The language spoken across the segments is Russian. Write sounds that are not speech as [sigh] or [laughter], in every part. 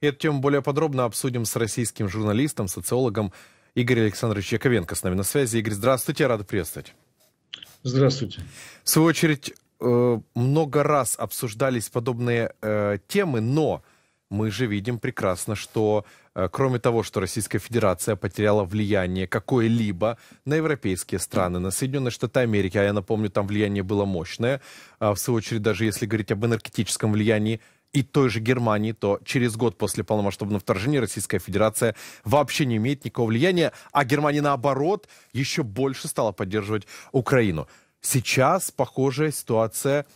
И эту тему более подробно обсудим с российским журналистом, социологом Игорем Александровичем Яковенко. С нами на связи. Игорь, здравствуйте, рад приветствовать. Здравствуйте. В свою очередь, э, много раз обсуждались подобные э, темы, но мы же видим прекрасно, что э, кроме того, что Российская Федерация потеряла влияние какое-либо на европейские страны, на Соединенные Штаты Америки, а я напомню, там влияние было мощное, а в свою очередь, даже если говорить об энергетическом влиянии, и той же Германии, то через год после полномасштабного вторжения Российская Федерация вообще не имеет никакого влияния, а Германия, наоборот, еще больше стала поддерживать Украину. Сейчас похожая ситуация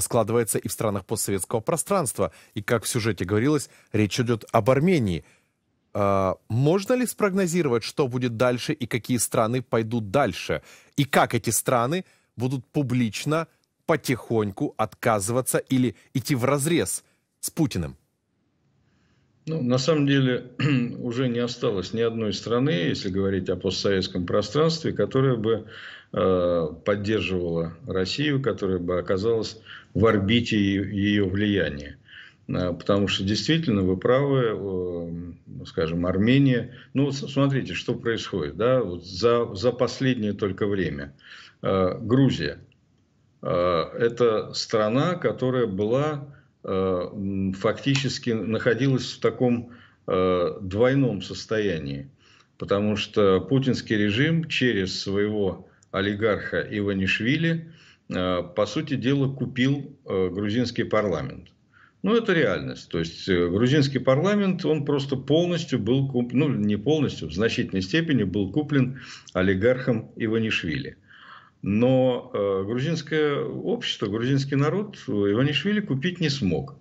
складывается и в странах постсоветского пространства. И, как в сюжете говорилось, речь идет об Армении. А, можно ли спрогнозировать, что будет дальше и какие страны пойдут дальше? И как эти страны будут публично потихоньку отказываться или идти в разрез с Путиным? Ну, на самом деле [clears throat] уже не осталось ни одной страны, если говорить о постсоветском пространстве, которая бы э, поддерживала Россию, которая бы оказалась в орбите ее влияния. Э, потому что действительно, вы правы, э, ну, скажем, Армения. Ну, смотрите, что происходит да, вот за, за последнее только время. Э, Грузия. это страна, которая была Э, фактически находилась в таком э, двойном состоянии, потому что путинский режим через своего олигарха Иванишвили, э, по сути дела, купил грузинский парламент. Ну, это реальность. То есть, грузинский парламент, он просто полностью был куплен, ну, не полностью, в значительной степени был куплен олигархом Иванишвили. Но э, грузинское общество, грузинский народ Иванишвили купить не смог.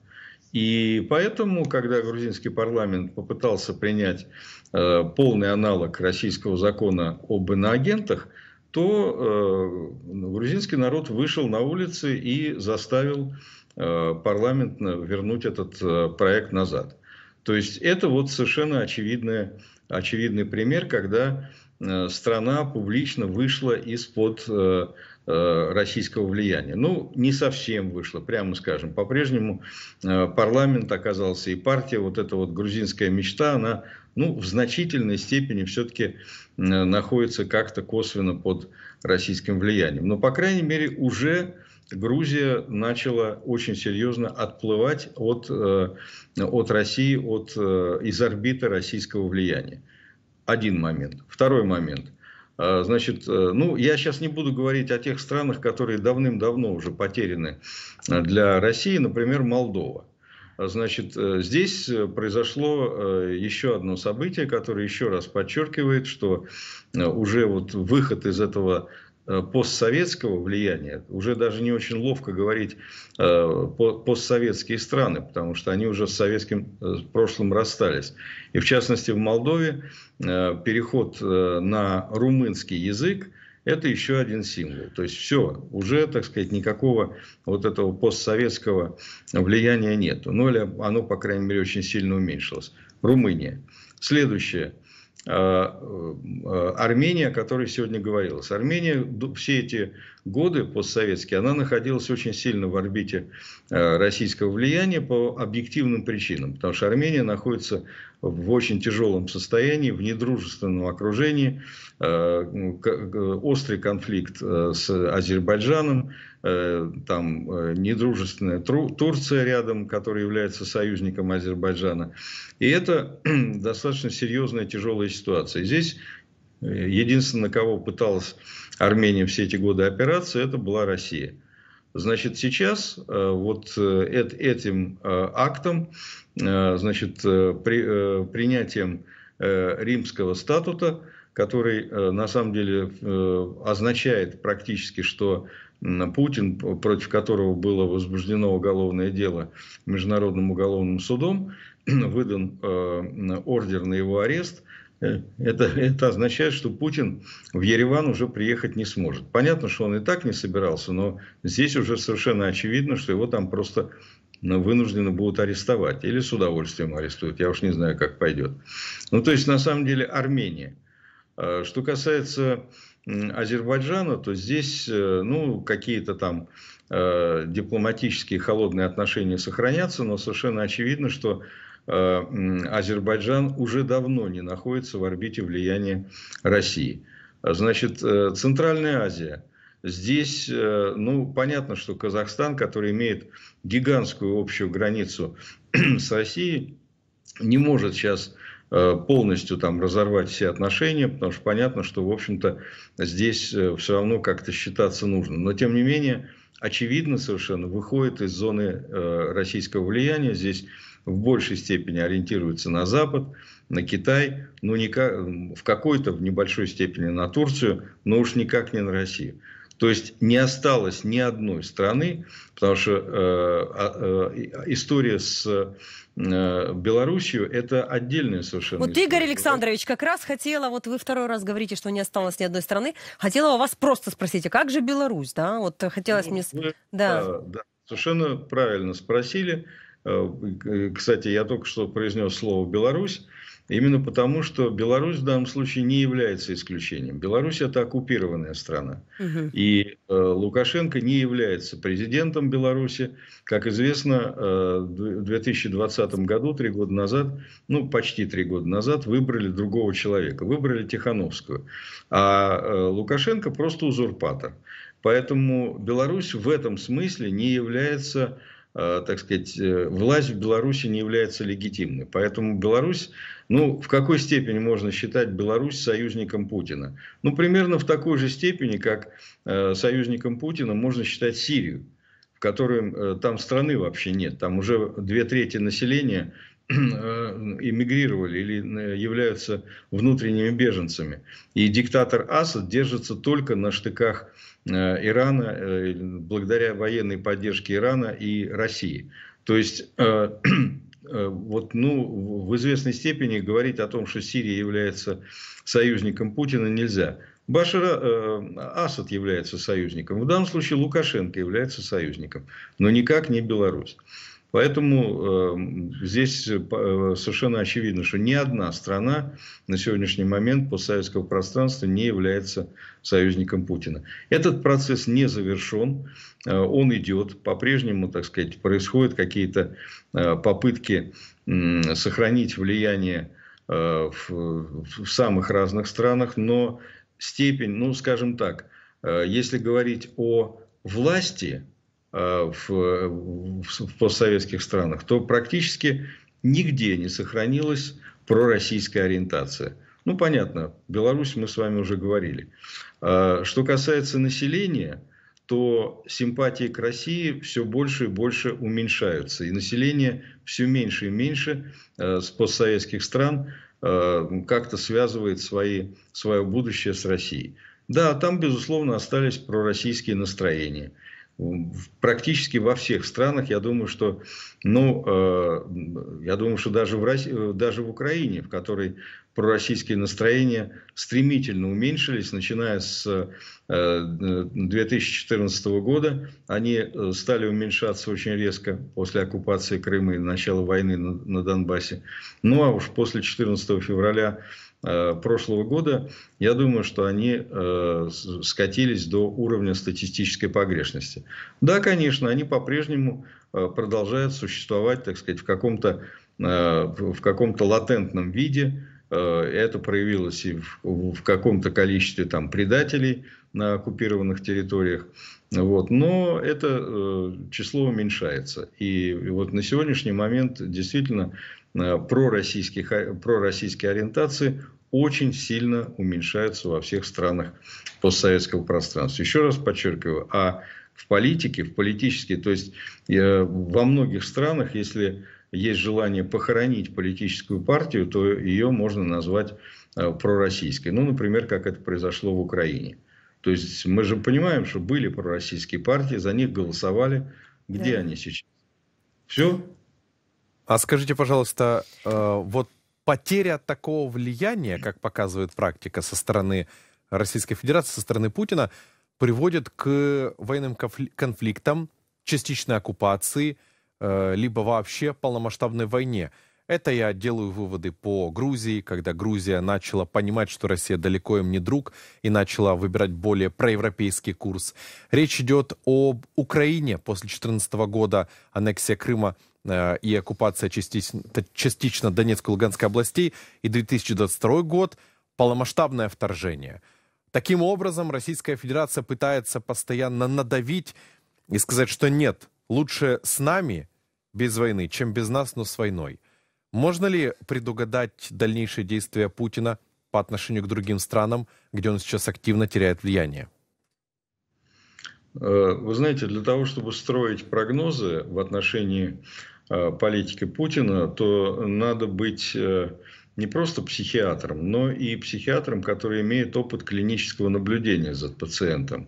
И поэтому, когда грузинский парламент попытался принять э, полный аналог российского закона об иноагентах, то э, ну, грузинский народ вышел на улицы и заставил э, парламент вернуть этот э, проект назад. То есть это вот совершенно очевидный, очевидный пример, когда Э, страна публично вышла из-под э, э, российского влияния. Ну, не совсем вышло, прямо скажем. По-прежнему парламент оказался и партия, вот эта вот грузинская мечта, она ну, в значительной степени все-таки находится как-то косвенно под российским влиянием. Но, по крайней мере, уже Грузия начала очень серьезно отплывать от, от России, от, из орбиты российского влияния. Один момент. Второй момент. А, значит, э, ну, я сейчас не буду говорить о тех странах, которые давным-давно уже потеряны э, для России, например, Молдова. А, значит, э, здесь произошло еще одно событие, которое еще раз подчеркивает, что уже вот выход из этого Э, постсоветского влияния, уже даже не очень ловко говорить э, постсоветские страны, потому что они уже с советским э, прошлым расстались. И в частности в Молдове переход на румынский язык это еще один символ. То есть все, уже, так сказать, никакого вот этого постсоветского влияния нет. Ну или оно, по крайней мере, очень сильно уменьшилось. Румыния. Следующее. Э, э, Армения, о которой сегодня говорилось. Армения все эти годы постсоветские, она находилась очень сильно в орбите э, российского влияния по объективным причинам, потому что Армения находится в очень тяжелом состоянии, в недружественном окружении, э, ну, острый конфликт э, с Азербайджаном, там недружественная Турция рядом, которая является союзником Азербайджана. И это [clears throat] достаточно серьезная тяжелая ситуация. Здесь единственное, кого пыталась Армении все эти годы операции, это была Россия. Значит, сейчас э, вот э, этим э, актом, значит, при, принятием римского статута, который на самом деле означает практически, что Путин, против которого было возбуждено уголовное дело Международным уголовным судом, [clears throat] выдан ордер на его арест – это, это означает, что Путин в Ереван уже приехать не сможет. Понятно, что он и так не собирался, но здесь уже совершенно очевидно, что его там просто ну, вынуждены будут арестовать. Или с удовольствием арестуют. Я уж не знаю, как пойдет. Ну, то есть, на самом деле, Армения. А, что касается Азербайджана, то здесь, э, ну, какие-то там э, дипломатические холодные отношения сохранятся, но совершенно очевидно, что Э, Азербайджан уже давно не находится в орбите влияния России. Значит, э, Центральная Азия. Здесь, э, ну, понятно, что Казахстан, который имеет гигантскую общую границу [clears throat] с Россией, не может сейчас полностью там разорвать все отношения, потому что понятно, что, в общем-то, здесь все равно как-то считаться нужно. Но, тем не менее, очевидно совершенно, выходит из зоны российского влияния. Здесь в большей степени ориентируется на Запад, на Китай, ну никак, в какой-то, в небольшой степени на Турцию, но уж никак не на Россию. То есть не осталось ни одной страны, потому что э, а, э, история с э, Белоруссией – это отдельная совершенно Вот история. Игорь Александрович, как раз хотела, вот вы второй раз говорите, что не осталось ни одной страны, хотела у вас просто спросить, а как же Беларусь, да? Вот хотелось ну, мне... Вы, да. да, э, да, совершенно правильно спросили. Э, кстати, я только что произнес слово «Беларусь». Именно потому, что Беларусь в данном случае не является исключением. Беларусь это оккупированная страна. Угу. И э, Лукашенко не является президентом Беларуси. Как известно, э, в 2020 году, три года назад, ну почти три года назад, выбрали другого человека, выбрали Тихановскую. А э, Лукашенко просто узурпатор. Поэтому Беларусь в этом смысле не является Э, так сказать, э, власть в Беларуси не является легитимной. Поэтому Беларусь, ну, в какой степени можно считать Беларусь союзником Путина? Ну, примерно в такой же степени, как э, союзником Путина можно считать Сирию, в которой там страны вообще нет. Там уже две трети населения [clears throat] эмигрировали или являются внутренними беженцами. И диктатор Асад держится только на штыках Э, Ирана, э, благодаря военной поддержке Ирана и России. То есть э, [clears throat] вот, ну, в известной степени говорить о том, что Сирия является союзником Путина, нельзя. Башар э, Асад является союзником. В данном случае Лукашенко является союзником, но никак не Беларусь. Поэтому э, здесь э, э, совершенно очевидно, что ни одна страна на сегодняшний момент постсоветского пространства не является союзником Путина. Этот процесс не завершен, э, он идет, по-прежнему, так сказать, происходят какие-то э, попытки э, сохранить влияние э, в, в самых разных странах, но степень, ну, скажем так, э, если говорить о власти, Э, в, в, в постсоветских странах, то практически нигде не сохранилась пророссийская ориентация. Ну, понятно, Беларусь мы с вами уже говорили. А, что касается населения, то симпатии к России все больше и больше уменьшаются. И население все меньше и меньше э, с постсоветских стран э, как-то связывает свои, свое будущее с Россией. Да, там, безусловно, остались пророссийские настроения практически во всех странах, я думаю, что, ну, э, я думаю, что даже в, России, даже в Украине, в которой пророссийские настроения стремительно уменьшились, начиная с 2014 э, года. Они э, стали уменьшаться очень резко после оккупации Крыма и начала войны на Донбассе. Ну а уж после 14 февраля Э, прошлого года, я думаю, что они э, скатились до уровня статистической погрешности. Да, конечно, они по-прежнему э, продолжают существовать, так сказать, в каком-то в каком-то латентном виде. Это проявилось и в, в каком-то количестве там предателей – на оккупированных территориях. Вот. Но это э, число уменьшается. И вот на сегодняшний момент действительно э, пророссийских, э, пророссийские ориентации очень сильно уменьшаются во всех странах постсоветского пространства. Еще раз подчеркиваю, а в политике, в политической, то есть э, во многих странах, если есть желание похоронить политическую партию, то ее можно назвать э, пророссийской. Ну, например, как это произошло в Украине. Э, то есть мы же понимаем, что были пророссийские партии, за них голосовали. Где да. они сейчас? Все? А скажите, пожалуйста, э, вот потеря такого влияния, как показывает практика со стороны Российской Федерации, со стороны Путина, приводит к военным конфликтам, частичной оккупации, э, либо вообще полномасштабной войне – это я делаю выводы по Грузии, когда Грузия начала понимать, что Россия далеко им не друг, и начала выбирать более проевропейский курс. Речь идет об Украине после 2014 года аннексия Крыма э, и оккупация частично, частично Донецкой и Луганской областей, и 2022 год – полномасштабное вторжение. Таким образом, Российская Федерация пытается постоянно надавить и сказать, что нет, лучше с нами без войны, чем без нас, но с войной – можно ли предугадать дальнейшие действия Путина по отношению к другим странам, где он сейчас активно теряет влияние? Э, вы знаете, для того, чтобы строить прогнозы в отношении э, политики Путина, то надо быть э, не просто психиатром, но и психиатром, который имеет опыт клинического наблюдения за пациентом.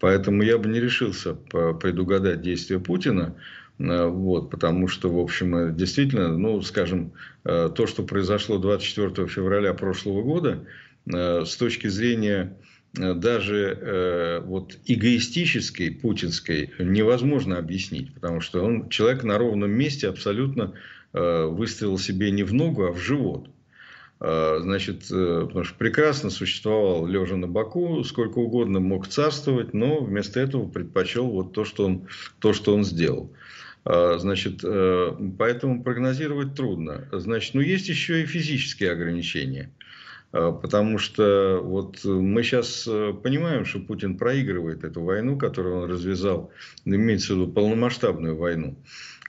Поэтому я бы не решился предугадать действия Путина, Э, вот, потому что, в общем, э, действительно, ну, скажем, э, то, что произошло 24 февраля прошлого года, с точки зрения даже вот эгоистической, путинской, невозможно объяснить, потому что он, человек на ровном месте абсолютно выстрелил себе не в ногу, а в живот. Значит, потому что прекрасно существовал лежа на боку, сколько угодно мог царствовать, но вместо этого предпочел вот то, что он, то, что он сделал. А, значит, э, поэтому прогнозировать трудно. Значит, ну есть еще и физические ограничения. А, потому что вот мы сейчас э, понимаем, что Путин проигрывает эту войну, которую он развязал, имеется в виду полномасштабную войну,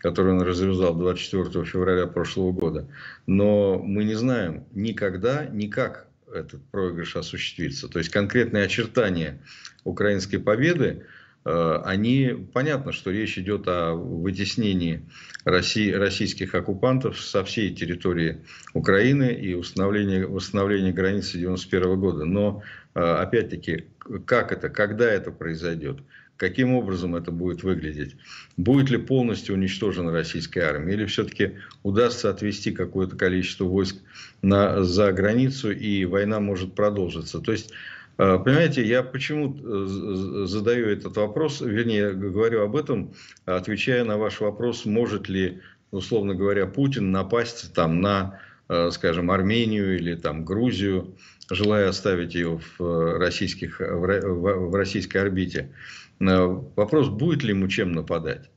которую он развязал 24 февраля прошлого года. Но мы не знаем никогда, никак этот проигрыш осуществится. То есть конкретные очертания украинской победы Э, они, понятно, что речь идет о вытеснении России, российских оккупантов со всей территории Украины и установлении, восстановлении границы 1991 года. Но, э, опять-таки, как это, когда это произойдет? каким образом это будет выглядеть. Будет ли полностью уничтожена российская армия, или все-таки удастся отвести какое-то количество войск на, за границу, и война может продолжиться. То есть Э, понимаете, я почему э, задаю этот вопрос, вернее, говорю об этом, отвечая на ваш вопрос, может ли, условно говоря, Путин напасть там на, э, скажем, Армению или там Грузию, желая оставить ее в, российских, в российской орбите. Вопрос, будет ли ему чем нападать?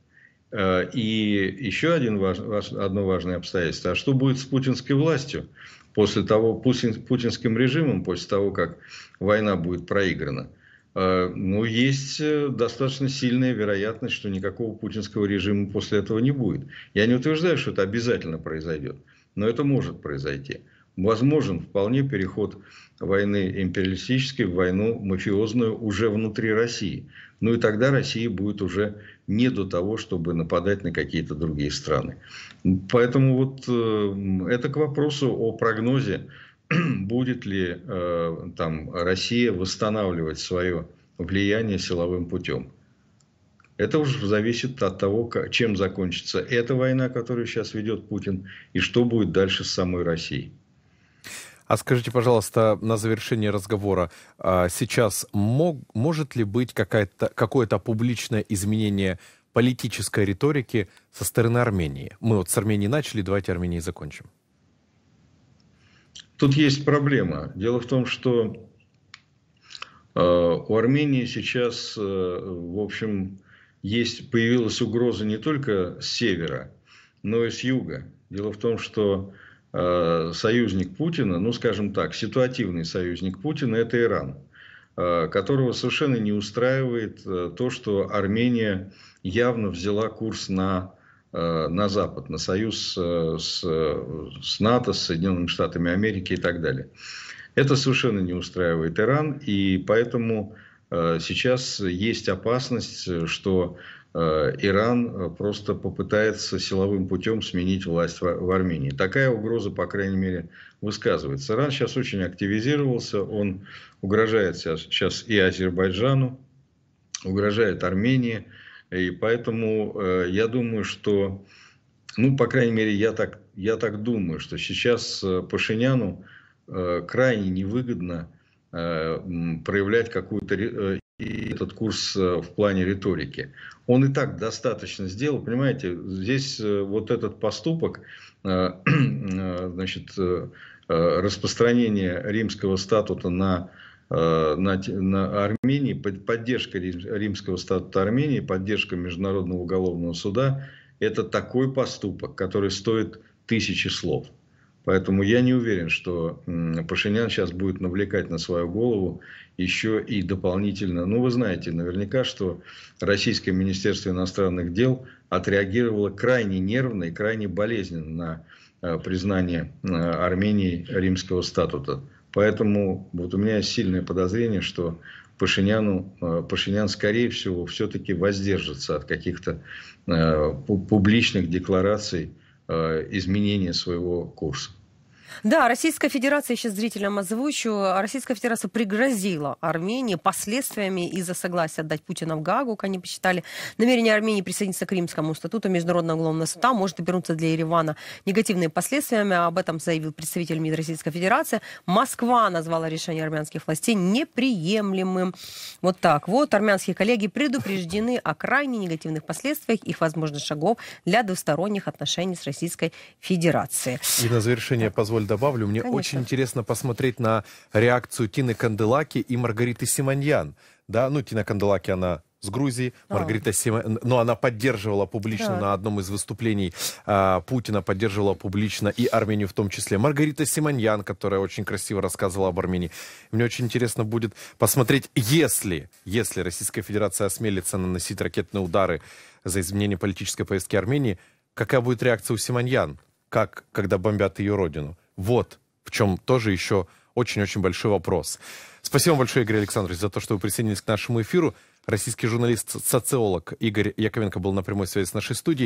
И еще один одно важное обстоятельство. А что будет с путинской властью? после того, путин, путинским режимом, после того, как война будет проиграна, э, ну, есть э, достаточно сильная вероятность, что никакого путинского режима после этого не будет. Я не утверждаю, что это обязательно произойдет, но это может произойти. Возможен вполне переход войны империалистической в войну мафиозную уже внутри России. Ну и тогда Россия будет уже не до того, чтобы нападать на какие-то другие страны. Поэтому вот эм, это к вопросу о прогнозе, [clears throat] будет ли э, там Россия восстанавливать свое влияние силовым путем. Это уже зависит от того, чем закончится эта война, которую сейчас ведет Путин, и что будет дальше с самой Россией. А скажите, пожалуйста, на завершение разговора, а, сейчас мог, может ли быть какая-то какое-то публичное изменение политической риторики со стороны Армении? Мы вот с Армении начали, давайте Армении закончим. Тут есть проблема. Дело в том, что а, у Армении сейчас, а, в общем, есть, появилась угроза не только с севера, но и с юга. Дело в том, что Э, союзник Путина, ну, скажем так, ситуативный союзник Путина – это Иран, э, которого совершенно не устраивает э, то, что Армения явно взяла курс на, на Запад, на союз с, с НАТО, с Соединенными Штатами Америки и так далее. Это совершенно не устраивает Иран, и поэтому сейчас есть опасность, что Э, Иран э, просто попытается силовым путем сменить власть в Армении. Такая угроза, по крайней мере, высказывается. Иран сейчас очень активизировался, он угрожает сейчас и Азербайджану, угрожает Армении, и поэтому э, я думаю, что, ну, по крайней мере, я так, я так думаю, что сейчас Пашиняну крайне невыгодно проявлять какую-то этот курс э, в плане риторики. Он и так достаточно сделал, понимаете, здесь э, вот этот поступок, э, [clears throat] значит, распространение римского статута на, на, на Армении, поддержка римского статута Армении, поддержка Международного уголовного суда, это такой поступок, который стоит тысячи слов. Поэтому я не уверен, что Пашинян сейчас будет навлекать на свою голову еще и дополнительно. Ну, вы знаете наверняка, что Российское Министерство иностранных дел отреагировало крайне нервно и крайне болезненно на э, признание э, Армении римского статута. Поэтому вот у меня есть сильное подозрение, что Пашиняну, э, Пашинян, скорее всего, все-таки воздержится от каких-то публичных деклараций Э, изменения своего курса. Да, Российская Федерация, сейчас зрителям озвучу, Российская Федерация пригрозила Армении последствиями из-за согласия отдать Путина в Гаагу, как они посчитали. Намерение Армении присоединиться к Римскому статуту Международного уголовного суда может обернуться для Еревана негативными последствиями. Об этом заявил представитель МИД Российской Федерации. Москва назвала решение армянских властей неприемлемым. Вот так вот. Армянские коллеги предупреждены о крайне негативных последствиях их возможных шагов для двусторонних отношений с Российской Федерацией. И на завершение позволь. Коль, добавлю. Мне Конечно. очень интересно посмотреть на реакцию Тины Канделаки и Маргариты Симоньян. Да, ну, Тина Канделаки, она с Грузии. А. Маргарита а. Симон... Но она поддерживала публично да. на одном из выступлений а, Путина, поддерживала публично и Армению в том числе. Маргарита Симоньян, которая очень красиво рассказывала об Армении. Мне очень интересно будет посмотреть, если, если Российская Федерация осмелится наносить ракетные удары за изменение политической повестки Армении, какая будет реакция у Симоньян, как, когда бомбят ее родину. Вот в чем тоже еще очень-очень большой вопрос. Спасибо вам большое, Игорь Александрович, за то, что вы присоединились к нашему эфиру. Российский журналист-социолог Игорь Яковенко был на прямой связи с нашей студией.